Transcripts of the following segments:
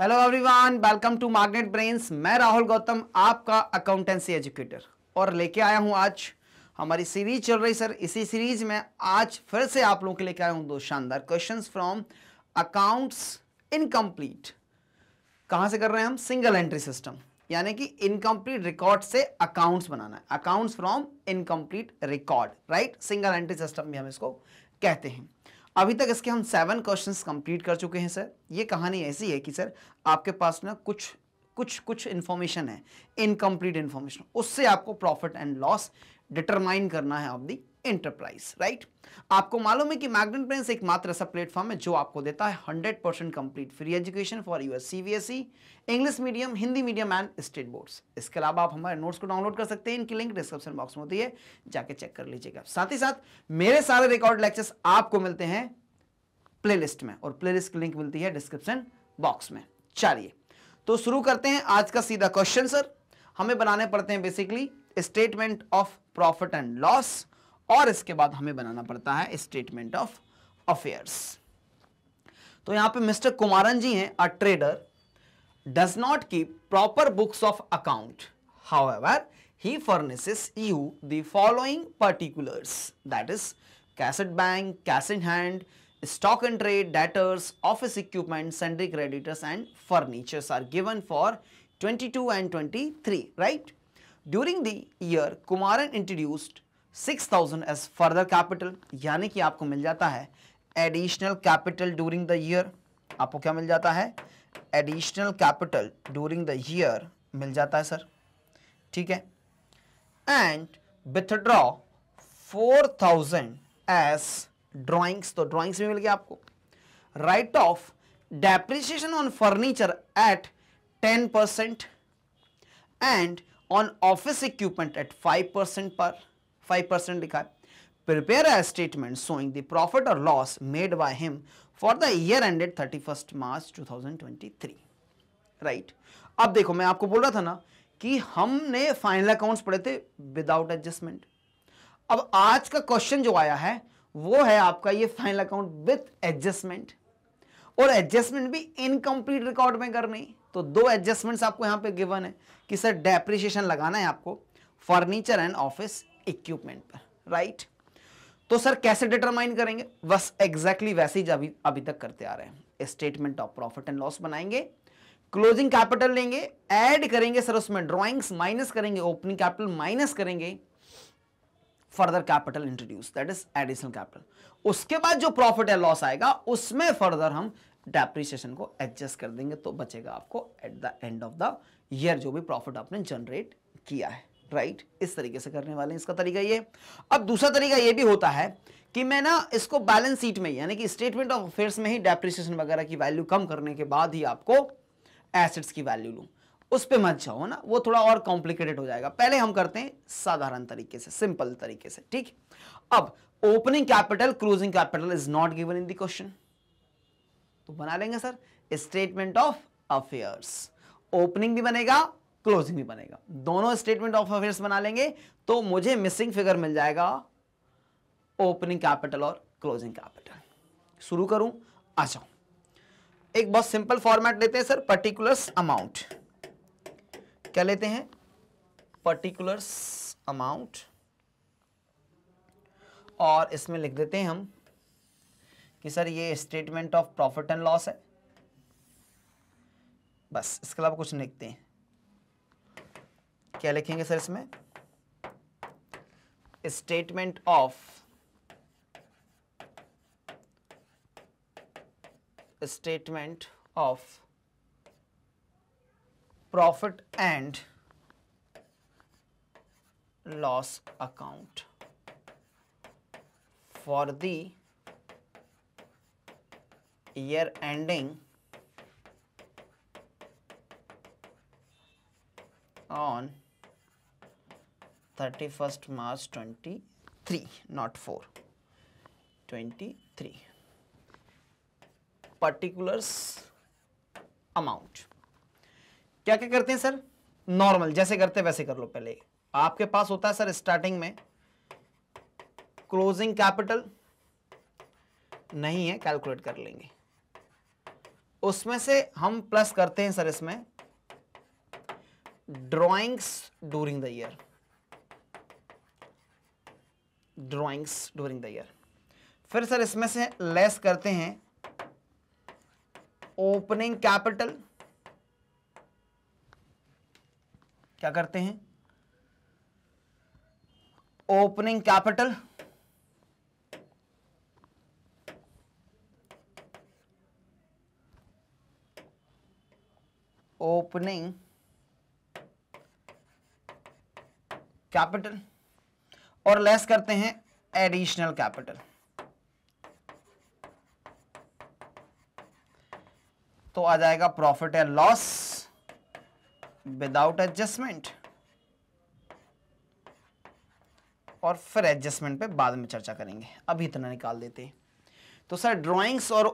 Hello everyone welcome to magnet brains मैं राहुल गौतम आपका accountancy educator और लेके आया हूं आज हमारी सीरीज चल रही सर इसी सीरीज में आज फिर से आप लोगों के लेके आया हूं दो शानदार क्वेश्चंस फ्रॉम अकाउंट्स इनकम्प्लीट कहां से कर रहे हैं हम सिंगल एंट्री सिस्टम यानी कि इनकम्प्लीट रिकॉर्ड से अकाउंट्स बनाना है accounts from incomplete record right single entry system भी हम इसको कहते हैं अभी तक इसके हम सेवन क्वेश्चंस कंप्लीट कर चुके हैं सर ये कहानी ऐसी है कि सर आपके पास ना कुछ कुछ कुछ इन्फॉर्मेशन है इनकम्प्लीट इन्फॉर्मेशन उससे आपको प्रॉफिट एंड लॉस डिटरमाइन करना है ऑफ दी इंटरप्राइज राइट आपको मालूम है कि मैग्नेट एक मात्र ऐसा प्लेटफॉर्म है जो आपको देता है 100 percent complete free education for us CBSE English medium Hindi medium and state boards इसके अलावा आप हमारे नोट्स को डाउनलोड कर सकते हैं इनकी लिंक डिस्क्रिप्शन बॉक्स में होती है जाके चेक कर लीजिएगा साथ ही साथ मेरे सारे रिकॉर्ड लेक्चर्स आपको मिलते हैं प्ले में और प्ले की लिंक मिलती है डिस्क्रिप्शन बॉक्स में चलिए तो शुरू करते हैं आज का सीधा क्वेश्चन सर हमें बनाने पड़ते हैं basically statement of profit and loss और इसके बाद हमें बनाना पड़ता है स्टेटमेंट ऑफ अफेयर्स तो यहां पे मिस्टर कुमारन जी हैं a trader does not keep proper books of account however he furnishes you the following particulars that is cash at bank cash in hand stock and trade debtors office equipment sundry creditors and furnitures are given for twenty two and twenty three right during the year Kumaran introduced six thousand as further capital यानी कि आपको मिल जाता है additional capital during the year आपको क्या मिल जाता है additional capital during the year मिल जाता है सर ठीक है and withdraw four thousand as drawings तो ड्राइंग्स भी मिल गया आपको write off depreciation on furniture at ten percent and on office equipment at five percent पर फाइव परसेंट लिखा है prepare a statement showing the profit और loss made by him for the year ended thirty first March two thousand twenty three right अब देखो मैं आपको बोल रहा था ना कि हमने फाइनल अकाउंट्स पढ़े थे विदाउट एडजस्टमेंट अब आज का क्वेश्चन जो आया है वो है आपका ये फाइनल अकाउंट विथ एडजस्टमेंट और एडजस्टमेंट भी इनकम्प्लीट रिकॉर्ड में करनी तो दो एडजस्टमेंट्स आपको यहां पे गिवन है कि सर डेप्रिशिएशन लगाना है आपको फर्नीचर एंड ऑफिस इक्विपमेंट पर राइट तो सर कैसे डिटरमाइन करेंगे बस एग्जैक्टली वैसे ही अभी अभी तक करते आ रहे हैं statement of profit and loss बनाएंगे क्लोजिंग कैपिटल लेंगे ऐड करेंगे सर उसमें ड्राइंग्स माइनस करेंगे ओपनिंग कैपिटल माइनस करेंगे further capital introduce that is additional capital उसके बाद जो प्रॉफिट या लॉस आएगा उसमें फर्दर हम डेप्रिशिएशन को एडजस्ट कर देंगे तो बचेगा आपको at the end of the year जो भी प्रॉफिट आपने जनरेट किया है राइट इस तरीके से करने वाले हैं इसका तरीका ये अब दूसरा तरीका ये भी होता है कि मैं ना इसको बैलेंस शीट में यानी कि स्टेटमेंट ऑफ अफेयर्स में ही डेप्रिसिएशन वगैरह की वैल्यू कम करने के बाद ही आपको एसेट्स की वैल्यू लूँ उस पर मत जाओ ना वो थोड़ा और कॉम्प्लिकेटेड हो जाएगा पहले हम करते हैं साधारण तरीके से सिंपल तरीके से ठीक अब opening capital closing capital is not given in the question तो बना लेंगे sir statement of affairs opening भी बनेगा क्लोजिंग भी बनेगा दोनों स्टेटमेंट ऑफ अफेयर्स बना लेंगे तो मुझे मिसिंग फिगर मिल जाएगा ओपनिंग कैपिटल और क्लोजिंग कैपिटल शुरू करूं आ एक बहुत सिंपल फॉर्मेट लेते हैं सर पर्टिकुलर्स अमाउंट क्या लेते हैं पर्टिकुलर्स अमाउंट और इसमें लिख देते हैं हम कि सर ये statement of profit and loss है बस इसके अलावा कुछ लिखते हैं क्या लिखेंगे सर इसमें statement of statement of profit and loss account for the year ending on thirty first March twenty three not four twenty three amount क्या क्या करते हैं सर नॉर्मल जैसे करते वैसे कर लो पहले आपके पास होता है सर स्टार्टिंग में क्लोजिंग कैपिटल नहीं है कैलकुलेट कर लेंगे उसमें से हम प्लस करते हैं सर इसमें drawings during the year drawings during the year फिर सर इसमें से लेस करते हैं ओपनिंग कैपिटल क्या करते हैं ओपनिंग कैपिटल ओपनिंग कैपिटल और लेस करते हैं एडिशनल कैपिटल तो आ जाएगा profit and loss without adjustment और फिर एडजस्टमेंट पे बाद में चर्चा करेंगे अभी इतना निकाल देते हैं तो सर ड्राइंग्स और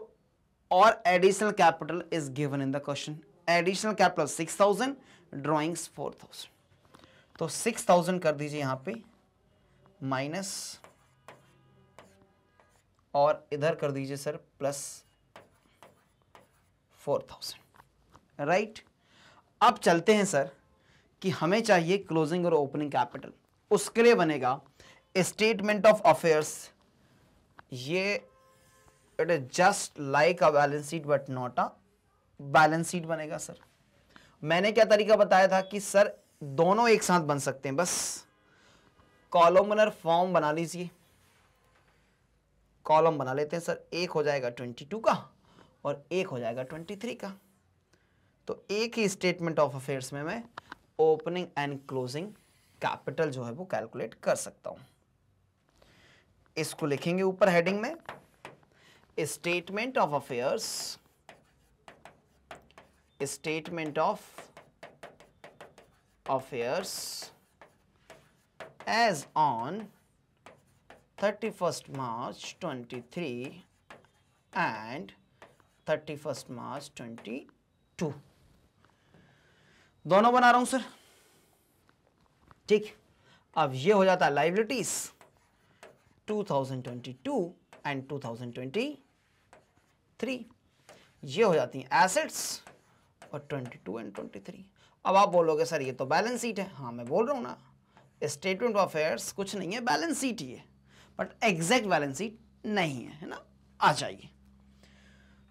और additional capital is given in the question additional capital six thousand drawings four thousand तो सिक्स थाउजेंड कर दीजिए यहां पे माइनस और इधर कर दीजिए sir plus four thousand right अब चलते हैं सर कि हमें चाहिए क्लोजिंग और ओपनिंग कैपिटल उसके लिए बनेगा स्टेटमेंट ऑफ अफेयर्स ये it is just like a balance sheet but not a balance sheet बनेगा सर मैंने क्या तरीका बताया था कि सर दोनों एक साथ बन सकते हैं बस कॉलमनर फॉर्म बना लीजिए कॉलम बना लेते हैं सर एक हो जाएगा ट्वेंटी टू का और एक हो जाएगा ट्वेंटी थ्री का तो एक ही स्टेटमेंट ऑफ अफेयर्स में मैं ओपनिंग एंड क्लोजिंग कैपिटल जो है वो कैलकुलेट कर सकता हूं इसको लिखेंगे ऊपर हेडिंग में statement of affairs statement of affairs as on 31st March 23 and 31st March 22 दोनों बना रहा हूं सर ठीक अब ये हो जाता है लाइबिलिटीज 2022 एंड 2023 ये हो जाती है एसेट्स और 22 एंड 23 अब आप बोलोगे सर ये तो बैलेंस शीट है हाँ मैं बोल रहा हूं ना स्टेटमेंट ऑफ अफेयर्स कुछ नहीं है बैलेंस शीट ही है बट एग्जैक्ट बैलेंस शीट नहीं है है ना आ जाइए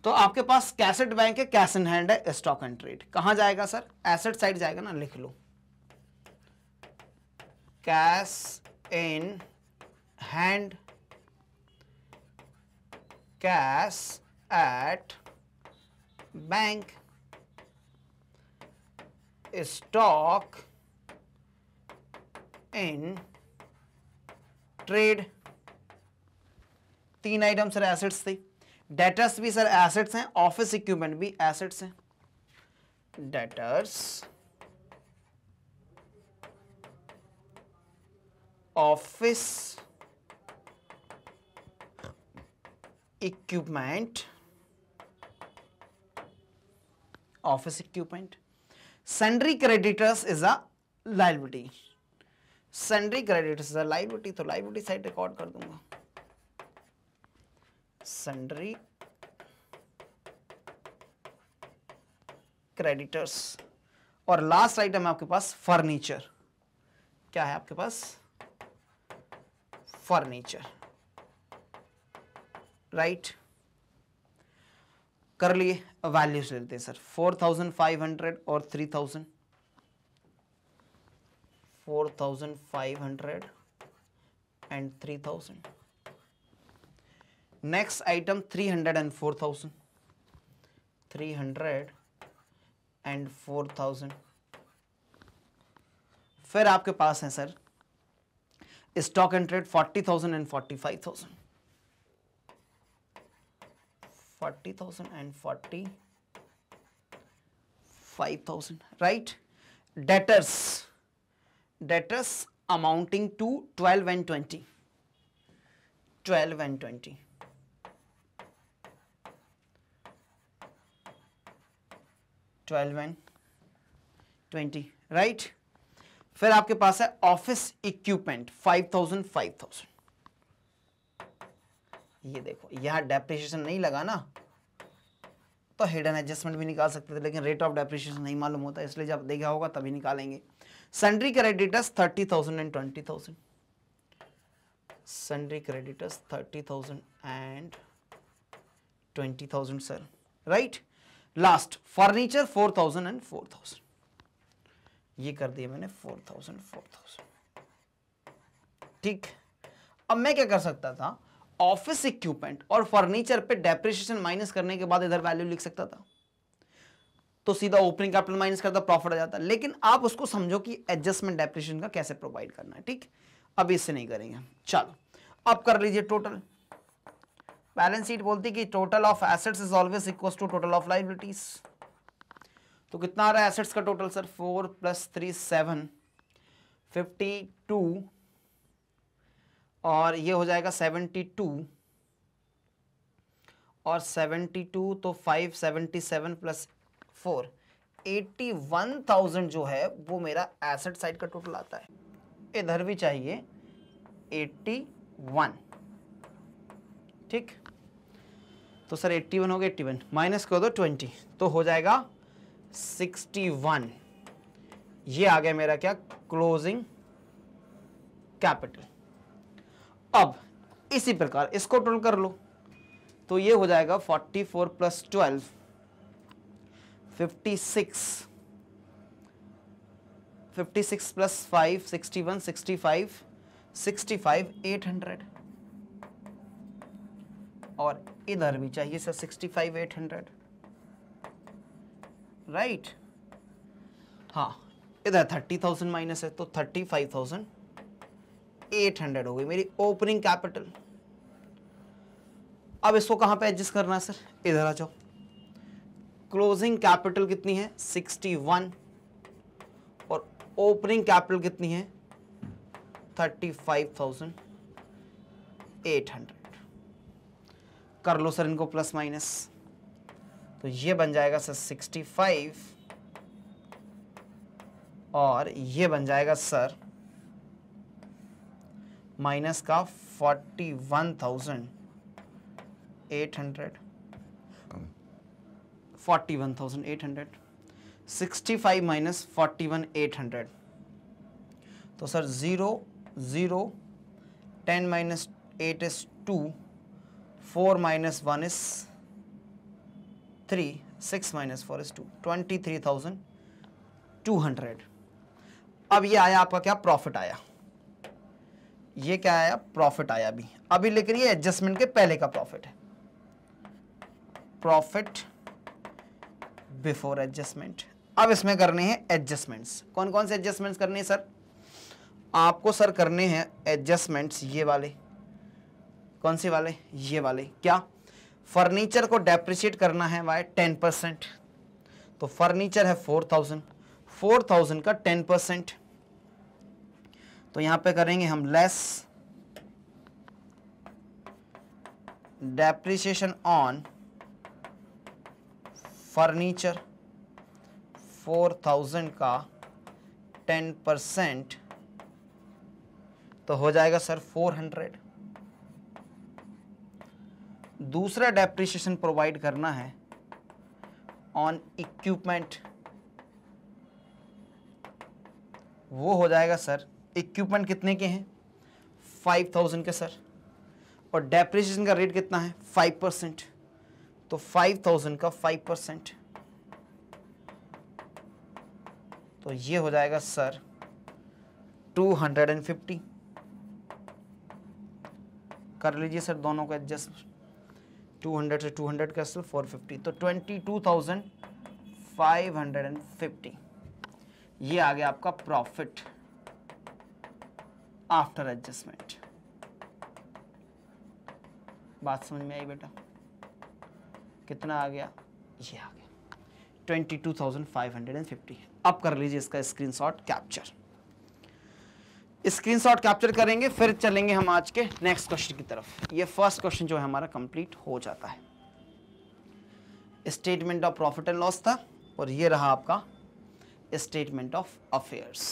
तो आपके पास कैसेट बैंक है कैश इन हैंड है स्टॉक एंड ट्रेड कहां जाएगा सर एसेट साइड जाएगा ना लिख लो cash in hand cash at bank stock and trade तीन आइटम सर एसेट्स थे डेटर्स भी सर एसेट्स हैं ऑफिस इक्विपमेंट भी एसेट्स हैं debtors office equipment office equipment sundry creditors is a liability sundry credit sir liability तो liability side record कर दूंगा sundry creditors और लास्ट आइटम है आपके पास फर्नीचर क्या है आपके पास फर्नीचर राइट right? कर लिए वैल्यूज लेते हैं sir four thousand five hundred और three thousand four thousand five hundred and three thousand next item three hundred and four thousand three hundred and four thousand फिर आपके पास है sir stock and trade forty thousand and forty five thousand forty thousand and forty five thousand right debtors debtors amounting to 12 and 20 12 and 20 12 and 20 right right? फिर आपके पास है office equipment 5000 5000 ये देखो यहां डेप्रिशिएशन नहीं लगा ना तो हिडन एडजस्टमेंट भी निकाल सकते थे लेकिन रेट ऑफ डेप्रिशिएशन नहीं मालूम होता इसलिए जब देखा होगा तभी निकालेंगे sundry creditors thirty thousand and twenty thousand sundry creditors thirty thousand and twenty thousand sir right last furniture four thousand and four thousand ये कर दिया मैंने फोर थाउजेंड फोर थाउजेंड ठीक अब मैं क्या कर सकता था ऑफिस इक्विपमेंट और फर्नीचर पे डेप्रिशिएशन माइनस करने के बाद इधर वैल्यू लिख सकता था तो सीधा ओपनिंग कैपिटल माइनस करता प्रॉफिट आ जाता है लेकिन आप उसको समझो कि एडजस्टमेंट डेप्रेशन का कैसे प्रोवाइड करना है ठीक अभी इससे नहीं करेंगे चलो अब कर लीजिए टोटल बैलेंस शीट बोलती कि total of assets is always equal to total of liabilities तो कितना आ रहा है एसेट्स का total sir four plus three seven fifty two और ये हो जाएगा सेवेंटी टू और सेवेंटी टू तो five seventy seven plus four eighty one thousand जो है वो मेरा एसेट साइड का टोटल आता है इधर भी चाहिए एट्टी वन ठीक तो सर एट्टी वन हो गया एट्टी वन माइनस कर दो ट्वेंटी तो हो जाएगा सिक्सटी वन ये आ गया मेरा क्या क्लोजिंग कैपिटल अब इसी प्रकार इसको टोटल कर लो तो ये हो जाएगा फोर्टी फोर प्लस ट्वेल्व और इधर भी चाहिए सर 65 800 राइट हाँ इधर 30,000 माइनस है तो 35,800 हो गई मेरी ओपनिंग कैपिटल अब इसको कहां पे एडजस्ट करना है सर इधर आ जाओ क्लोजिंग कैपिटल कितनी है 61 और ओपनिंग कैपिटल कितनी है 35,800 कर लो सर इनको प्लस माइनस तो ये बन जाएगा सर 65 और ये बन जाएगा सर माइनस का 41,800 41,800 minus forty one eight hundred तो sir zero zero ten minus eight is two four minus one is three six minus four is two twenty three thousand two hundred अब ये आया आपका क्या प्रॉफिट आया ये क्या आया प्रॉफिट आया अभी अभी लेकिन ये एडजस्टमेंट के पहले का प्रॉफिट है प्रॉफिट बिफोर एडजस्टमेंट अब इसमें करने हैं एडजस्टमेंट्स कौन कौन से एडजस्टमेंट्स करने हैं सर आपको सर करने हैं एडजस्टमेंट्स ये वाले कौन से वाले ये वाले क्या फर्नीचर को डेप्रिशिएट करना है वाई टेन परसेंट तो फर्नीचर है फोर थाउजेंड फोर थाउजेंड का टेन परसेंट तो यहां पे करेंगे हम less depreciation on furniture four thousand का टेन परसेंट तो हो जाएगा सर फोर हंड्रेड दूसरा डेप्रिशिएशन प्रोवाइड करना है ऑन इक्विपमेंट वो हो जाएगा सर इक्विपमेंट कितने के हैं फाइव थाउजेंड के सर और डेप्रिशिएशन का रेट कितना है फाइव परसेंट तो फाइव थाउजेंड का फाइव परसेंट तो ये हो जाएगा sir two hundred and fifty कर लीजिए सर दोनों का एडजस्ट टू हंड्रेड से टू हंड्रेड का सिर्फ फोर फिफ्टी तो twenty two thousand five hundred and fifty ये आ गया आपका प्रॉफिट आफ्टर एडजस्टमेंट बात समझ में आई बेटा कितना आ गया ये आ गया twenty two thousand five hundred and fifty अब कर लीजिए इसका स्क्रीनशॉट कैप्चर स्क्रीनशॉट कैप्चर करेंगे फिर चलेंगे हम आज के नेक्स्ट क्वेश्चन की तरफ ये फर्स्ट क्वेश्चन जो है हमारा कंप्लीट हो जाता है statement of profit and loss था और ये रहा आपका statement of affairs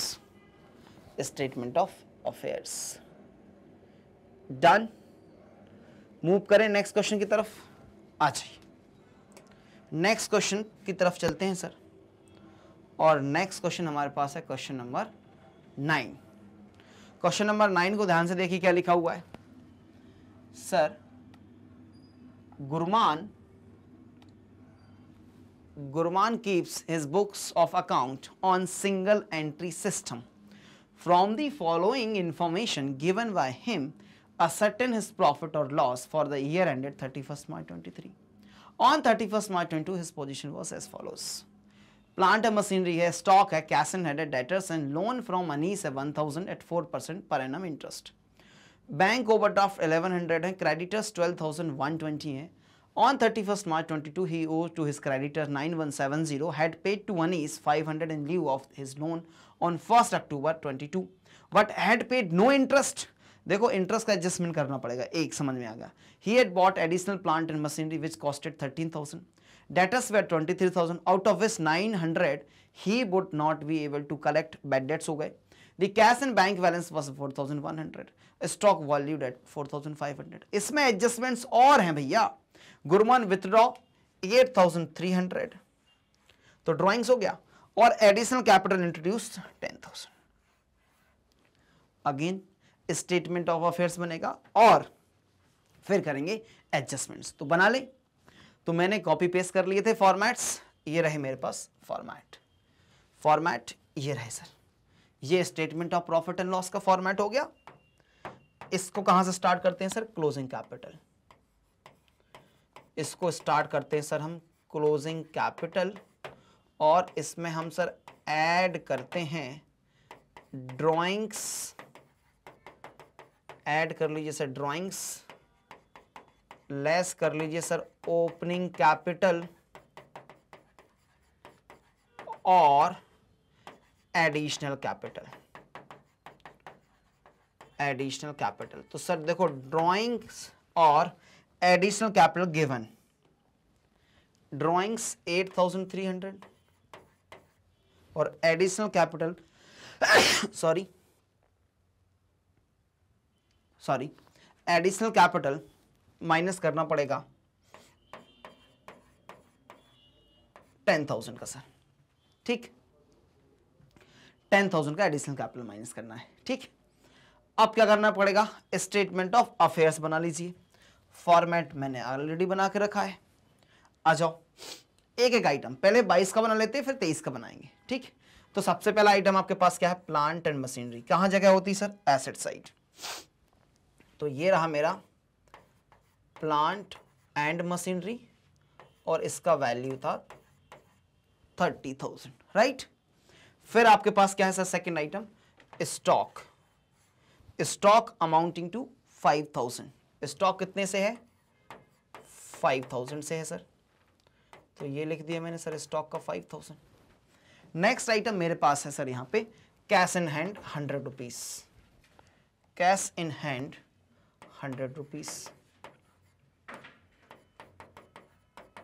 statement of affairs done move करें नेक्स्ट क्वेश्चन की तरफ आ जाइए नेक्स्ट क्वेश्चन की तरफ चलते हैं सर और नेक्स्ट क्वेश्चन हमारे पास है question number nine question number nine को ध्यान से देखिए क्या लिखा हुआ है sir Gurman Gurman keeps his books of account on single entry system from the following information given by him ascertain his profit और loss for the year ended thirty first March twenty three On 31st March 22, his position was as follows. Plant and machinery है, stock है, cash and headed debtors and loan from Anis है 1000 at 4% per annum interest. Bank overdraft 1100 है creditors 12120 हैं on 31st March 22 he owe to his creditor 9170 had paid to Anees 500 in lieu of his loan on 1st October 22 but had paid no interest देखो interest का adjustment करना पड़ेगा एक समझ में आ गया he had bought additional plant and machinery which costed thirteen thousand debts were twenty three thousand out of विस nine hundred he would not be able to collect bad debts हो गए the cash and bank balance was four thousand one hundred stock valued at four thousand five hundred इसमें adjustments और हैं भैया Gurman withdraw eight thousand three hundred तो drawings हो गया और additional capital introduce ten thousand again statement of affairs बनेगा और फिर करेंगे एडजस्टमेंट्स तो बना ले तो मैंने कॉपी पेस्ट कर लिए थे फॉर्मेट्स ये रहे मेरे पास फॉर्मेट फॉर्मेट ये रहे सर ये statement of profit and loss का फॉर्मेट हो गया इसको कहां से स्टार्ट करते हैं सर क्लोजिंग कैपिटल इसको स्टार्ट करते हैं सर हम क्लोजिंग कैपिटल और इसमें हम सर ऐड करते हैं ड्रॉइंग्स ऐड कर लीजिए सर ड्राइंग्स लेस कर लीजिए सर ओपनिंग कैपिटल और एडिशनल कैपिटल एडिशनल कैपिटल तो सर देखो ड्राइंग्स और एडिशनल कैपिटल गिवन ड्राइंग्स 8300 और additional capital sorry sorry additional capital minus करना पड़ेगा टेन थाउजेंड का सर ठीक टेन थाउजेंड का एडिशनल कैपिटल माइनस करना है ठीक अब क्या करना पड़ेगा स्टेटमेंट ऑफ अफेयर्स बना लीजिए फॉर्मेट मैंने ऑलरेडी बना के रखा है आ जाओ एक एक आइटम पहले 22 का बना लेते हैं फिर 23 का बनाएंगे ठीक तो सबसे पहला आइटम आपके पास क्या है प्लांट एंड मशीनरी कहां जगह होती है सर एसेट साइड तो ये रहा मेरा प्लांट एंड मशीनरी और इसका वैल्यू था थर्टी थाउजेंड राइट फिर आपके पास क्या है sir second item stock stock amounting to five thousand stock कितने से है फाइव थाउजेंड से है सर तो ये लिख दिया मैंने सर स्टॉक का फाइव थाउजेंड नेक्स्ट आइटम मेरे पास है सर यहां पे cash in hand hundred rupees cash in hand hundred rupees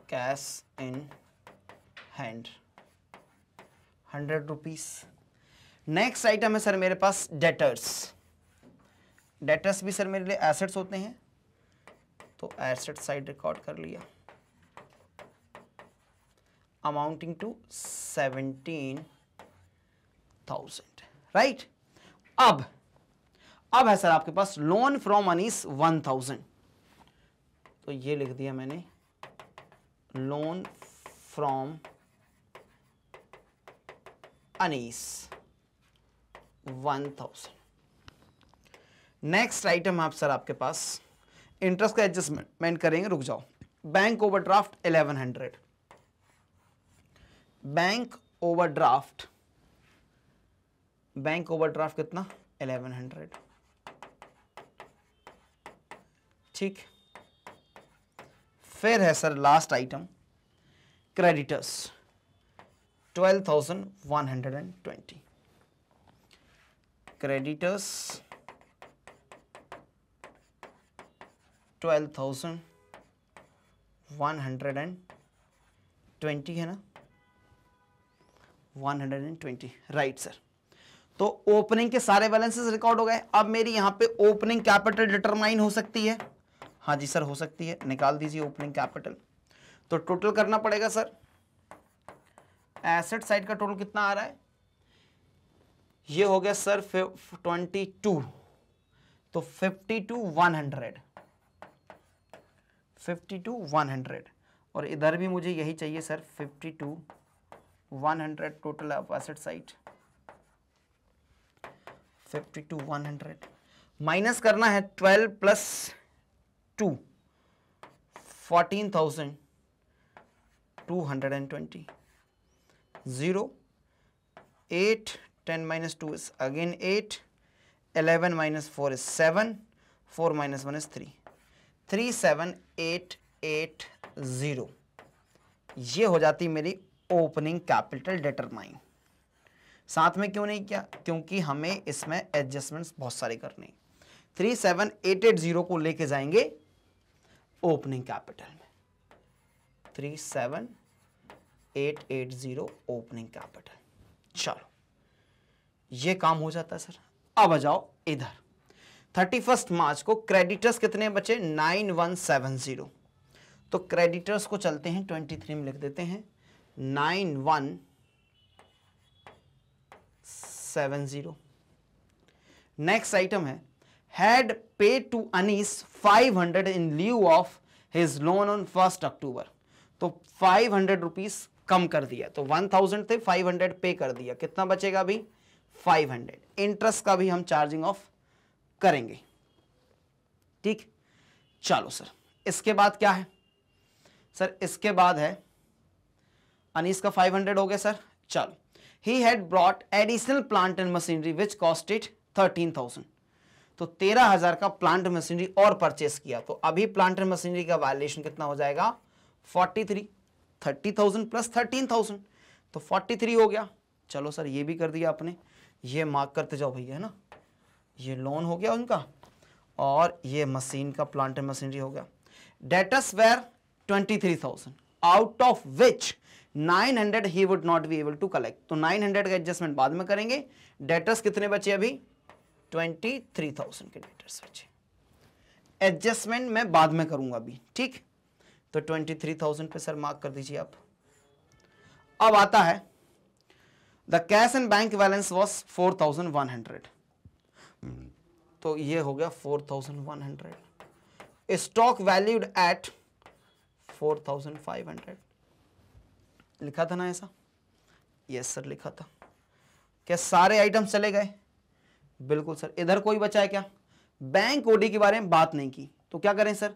cash in hand hundred rupees next item है सर मेरे पास डेटर्स डेटर्स भी सर मेरे लिए एसेट्स होते हैं तो एसेट साइड रिकॉर्ड कर लिया amounting to seventeen thousand right अब अब है सर आपके पास loan from Anees one thousand तो ये लिख दिया मैंने loan from Anees one thousand next item आप सर आपके पास इंटरेस्ट का एडजस्टमेंट करेंगे रुक जाओ bank overdraft hundred bank overdraft bank overdraft कितना हंड्रेड ठीक फिर है sir last item creditors twelve thousand one hundred and twenty creditors twelve thousand one hundred and twenty है ना one hundred and twenty right sir तो opening के सारे balances record हो गए अब मेरी यहां पे ओपनिंग कैपिटल डिटरमाइन हो सकती है हाँ जी सर हो सकती है निकाल दीजिए ओपनिंग कैपिटल तो टोटल करना पड़ेगा सर एसेट साइड का टोटल कितना आ रहा है ये हो गया सर ट्वेंटी टू तो fifty two one hundred fifty two one hundred और इधर भी मुझे यही चाहिए sir fifty two one hundred total of asset side fifty two one hundred minus करना है twelve plus two fourteen thousand two hundred and twenty zero eight ten minus two is again eight eleven minus four is seven four minus one is three three seven eight eight zero ये हो जाती मेरी opening capital determine साथ में क्यों नहीं किया क्योंकि हमें इसमें एडजस्टमेंट्स बहुत सारे करने three seven eight eight zero को लेके जाएंगे ओपनिंग कैपिटल में three seven eight eight zero opening capital चलो ये काम हो जाता है सर अब आ जाओ इधर थर्टी फर्स्ट मार्च को क्रेडिटर्स कितने बचे नाइन वन सेवन जीरो तो क्रेडिटर्स को चलते हैं ट्वेंटी थ्री में लिख देते हैं nine one seven zero next item है had paid to Anis 500 in lieu of his loan on 1st October. तो 500 हंड्रेड रुपीज कम कर दिया तो 1000 थे 500 पे कर दिया कितना बचेगा अभी 500 इंटरेस्ट का भी हम चार्जिंग ऑफ करेंगे ठीक चलो सर इसके बाद क्या है सर इसके बाद है अनीस का 500 हो गया सर चलो he had brought additional plant and machinery which costed 13000 तो तेरह हजार का प्लांट मशीनरी और परचेस किया तो अभी प्लांट मशीनरी का वायलेशन कितना हो जाएगा forty three thirty thousand plus thirteen thousand तो फोर्टी थ्री हो गया चलो सर ये भी कर दिया आपने ये मार्क करते जाओ भैया है ना ये लोन हो गया उनका और ये मशीन का प्लांट एंड मशीनरी हो गया debts were twenty three thousand out of which nine hundred he would not be able to collect तो नाइन हंड्रेड का एडजस्टमेंट बाद में करेंगे डेटस कितने बचे अभी ट्वेंटी थ्री थाउजेंड के डेटर्स बचे एडजस्टमेंट मैं बाद में करूंगा अभी ठीक तो ट्वेंटी थ्री थाउजेंड पे सर मार्क कर दीजिए आप अब आता है the cash and bank balance was four thousand one hundred तो ये हो गया four thousand one hundred stock valued at four thousand five hundred लिखा था ना ऐसा यस सर लिखा था क्या सारे आइटम्स चले गए बिल्कुल सर इधर कोई बचा है क्या बैंक ओडी के बारे में बात नहीं की तो क्या करें सर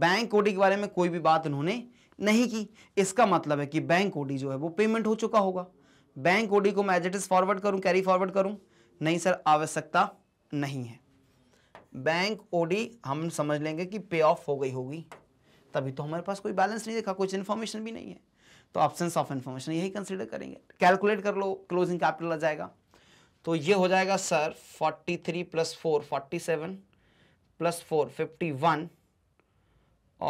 बैंक ओडी के बारे में कोई भी बात उन्होंने नहीं की इसका मतलब है कि बैंक ओडी जो है वो पेमेंट हो चुका होगा बैंक ओडी को मैं एज इट इज फॉरवर्ड करूं कैरी फॉरवर्ड करूं नहीं सर आवश्यकता नहीं है बैंक ओडी हम समझ लेंगे कि पे ऑफ हो गई होगी तभी तो हमारे पास कोई बैलेंस नहीं देखा कुछ इन्फॉर्मेशन भी नहीं है तो ऑप्शन ऑफ इन्फॉर्मेशन यही कंसिडर करेंगे कैलकुलेट कर लो क्लोजिंग कैपिटल आ जाएगा तो ये हो जाएगा sir forty three plus four forty seven plus four fifty one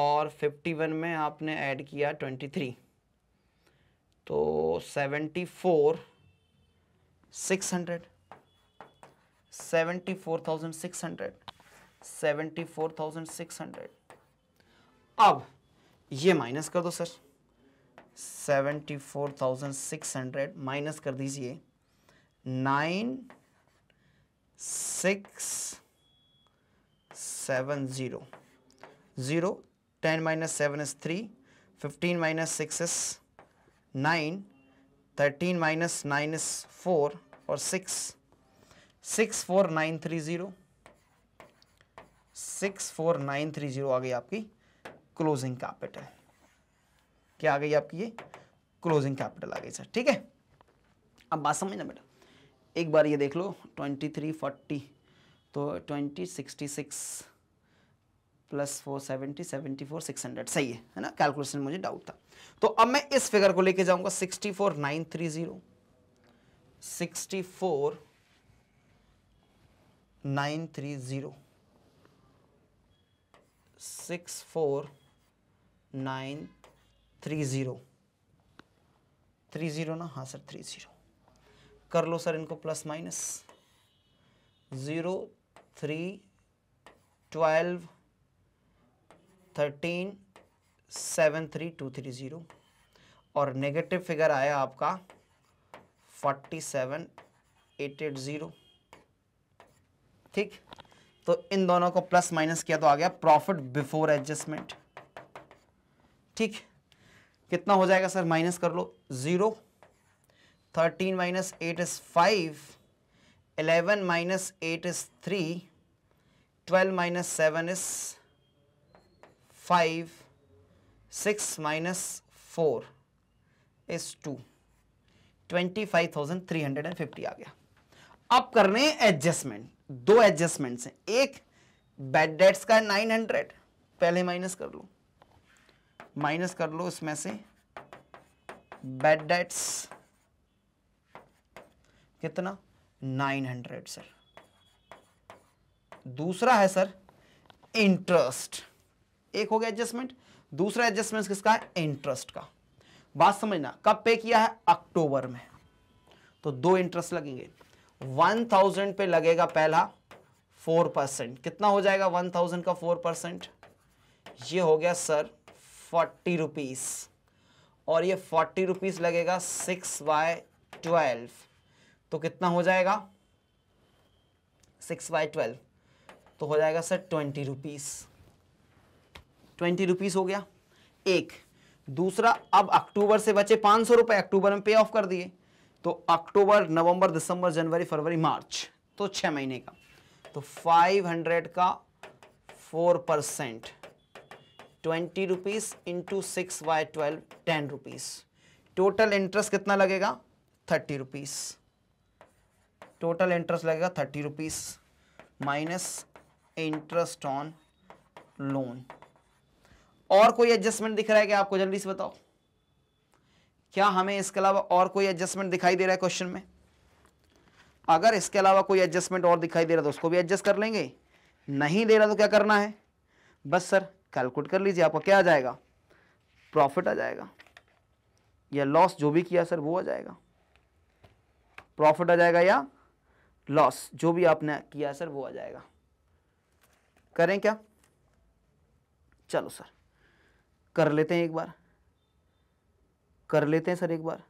और फिफ्टी वन में आपने ऐड किया ट्वेंटी थ्री तो seventy four six hundred seventy four thousand six hundred seventy four thousand six hundred अब ये माइनस कर दो sir seventy four thousand six hundred minus कर दीजिए nine six seven zero zero ten minus seven is three fifteen minus six is nine thirteen minus nine is four और six six four nine three zero six four nine three zero आ गई आपकी closing capital क्या आ गई आपकी ये closing capital आ गई sir ठीक है अब बात समझना बेटा एक बार ये देख लो ट्वेंटी थ्री फोर्टी तो twenty sixty six plus four seventy seventy four six hundred सही है है ना कैलकुलेशन मुझे डाउट था तो अब मैं इस फिगर को लेके जाऊंगा sixty four nine three zero sixty four nine three zero six four nine three zero three zero ना हाँ सर थ्री ज़ीरो कर लो सर इनको plus minus zero three twelve thirteen seven three two three zero और negative figure आया आपका forty seven eight eight zero ठीक तो इन दोनों को प्लस माइनस किया तो आ गया प्रॉफिट बिफोर एडजस्टमेंट ठीक कितना हो जाएगा सर माइनस कर लो zero thirteen minus eight is five eleven minus eight is three twelve minus seven is five six minus four is two twenty five thousand three hundred and fifty आ गया अब कर रहे हैं एडजस्टमेंट दो adjustments हैं एक बैड डेट्स का नाइन हंड्रेड पहले माइनस कर लो माइनस कर लो इसमें से बैड डेट्स कितना 900 सर दूसरा है सर इंटरेस्ट एक हो गया एडजस्टमेंट दूसरा एडजस्टमेंट किसका है इंटरेस्ट का बात समझना कब पे किया है अक्टूबर में तो दो इंटरेस्ट लगेंगे वन थाउजेंड पे लगेगा पहला फोर परसेंट कितना हो जाएगा वन थाउजेंड का फोर परसेंट ये हो गया सर फोर्टी रुपीज और ये फोर्टी रुपीस लगेगा सिक्स बाय ट्वेल्व तो कितना हो जाएगा सिक्स बाई ट्वेल्व तो हो जाएगा sir twenty rupees twenty rupees हो गया एक दूसरा अब अक्टूबर से बचे पांच सौ रुपए अक्टूबर में पे ऑफ कर दिए तो अक्टूबर नवंबर दिसंबर जनवरी फरवरी मार्च तो छह महीने का तो फाइव हंड्रेड का four percent twenty rupees into six by twelve ten rupees total interest कितना लगेगा थर्टी रुपीज़ टोटल इंटरेस्ट लगेगा thirty rupees minus interest on loan और कोई एडजस्टमेंट दिख रहा है क्या आपको जल्दी से बताओ क्या हमें इसके अलावा और कोई एडजस्टमेंट दिखाई दे रहा है क्वेश्चन में अगर इसके अलावा कोई एडजस्टमेंट और दिखाई दे रहा है तो उसको भी एडजस्ट कर लेंगे नहीं दे रहा तो क्या करना है बस सर कैलकुलेट कर लीजिए आपका क्या आ जाएगा प्रॉफिट आ जाएगा या लॉस जो भी किया सर वो आ जाएगा प्रॉफिट आ जाएगा या लॉस जो भी आपने किया सर वो आ जाएगा करें क्या चलो सर कर लेते हैं एक बार कर लेते हैं सर एक बार है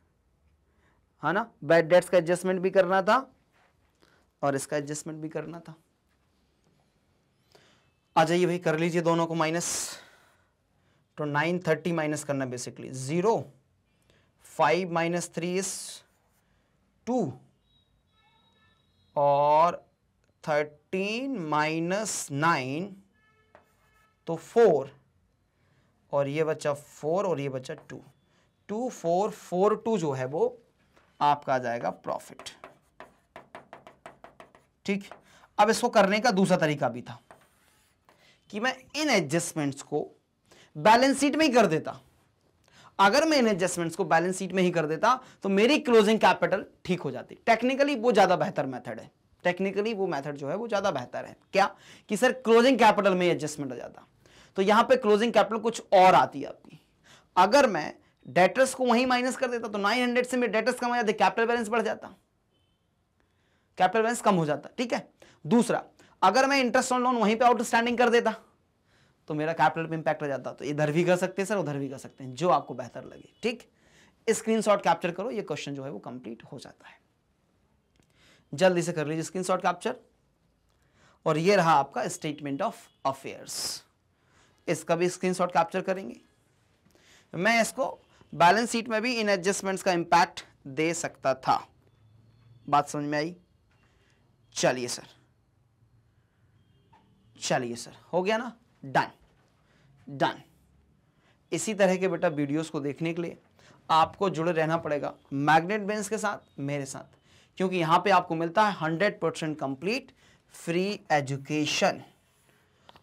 हाँ ना बैड डेट्स का एडजस्टमेंट भी करना था और इसका एडजस्टमेंट भी करना था आ जाइए भाई कर लीजिए दोनों को माइनस तो नाइन थर्टी माइनस करना basically zero five minus three is two और थर्टीन माइनस नाइन तो फोर और ये बच्चा फोर और ये बच्चा two two four four two जो है वो आपका आ जाएगा प्रॉफिट ठीक अब इसको करने का दूसरा तरीका भी था कि मैं इन एडजस्टमेंट्स को बैलेंस शीट में ही कर देता अगर मैं इन एडजस्टमेंट्स को बैलेंस शीट में ही कर देता तो मेरी क्लोजिंग कैपिटल ठीक हो जाती टेक्निकली वो ज़्यादा बेहतर मेथड है टेक्निकली वो मेथड जो है वो ज़्यादा बेहतर है क्या कि सर क्लोजिंग कैपिटल में एडजस्टमेंट आ जाता तो यहां पे क्लोजिंग कैपिटल कुछ और आती है आपकी अगर मैं डेटर्स को वहीं माइनस कर देता तो 900 से मेरे डेटर्स कम हो जाते कैपिटल बैलेंस बढ़ जाता कैपिटल बैलेंस कम हो जाता ठीक है दूसरा अगर मैं इंटरेस्ट ऑन लोन वहीं पे आउटस्टैंडिंग कर देता तो मेरा कैपिटल पे इंपैक्ट आ जाता तो इधर भी कर सकते हैं सर उधर भी कर सकते हैं जो आपको बेहतर लगे ठीक स्क्रीनशॉट कैप्चर करो ये क्वेश्चन जो है वो कंप्लीट हो जाता है जल्दी से कर लीजिए स्क्रीनशॉट कैप्चर और ये रहा आपका स्टेटमेंट ऑफ अफेयर्स इसका भी स्क्रीनशॉट कैप्चर करेंगे मैं इसको बैलेंस शीट में भी इन एडजस्टमेंट्स का इंपैक्ट दे सकता था बात समझ में आई चलिए सर चलिए सर हो गया ना डन डन इसी तरह के बेटा वीडियोस को देखने के लिए आपको जुड़े रहना पड़ेगा मैग्नेट बेंस के साथ मेरे साथ क्योंकि यहां पे आपको मिलता है hundred percent complete free education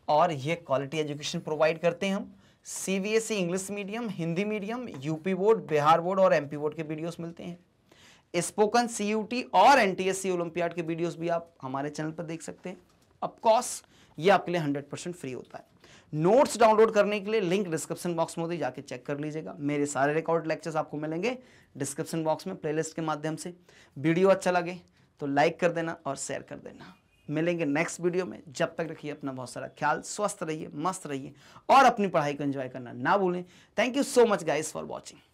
और ये क्वालिटी एजुकेशन प्रोवाइड करते हैं हम C B S E English medium Hindi medium UP board Bihar board और एमपी बोर्ड के वीडियोस मिलते हैं स्पोकन सी यू टी और N T S C olympiad के वीडियोस भी आप हमारे चैनल पर देख सकते हैं ऑफकोर्स ये आपके लिए हंड्रेड परसेंट फ्री होता है नोट्स डाउनलोड करने के लिए लिंक डिस्क्रिप्शन बॉक्स में होती जाके चेक कर लीजिएगा मेरे सारे रिकॉर्ड लेक्चर्स आपको मिलेंगे डिस्क्रिप्शन बॉक्स में प्लेलिस्ट के माध्यम से वीडियो अच्छा लगे तो लाइक कर देना और शेयर कर देना मिलेंगे नेक्स्ट वीडियो में जब तक रखिए अपना बहुत सारा ख्याल स्वस्थ रहिए मस्त रहिए और अपनी पढ़ाई को एंजॉय करना ना भूलें thank you so much guys for watching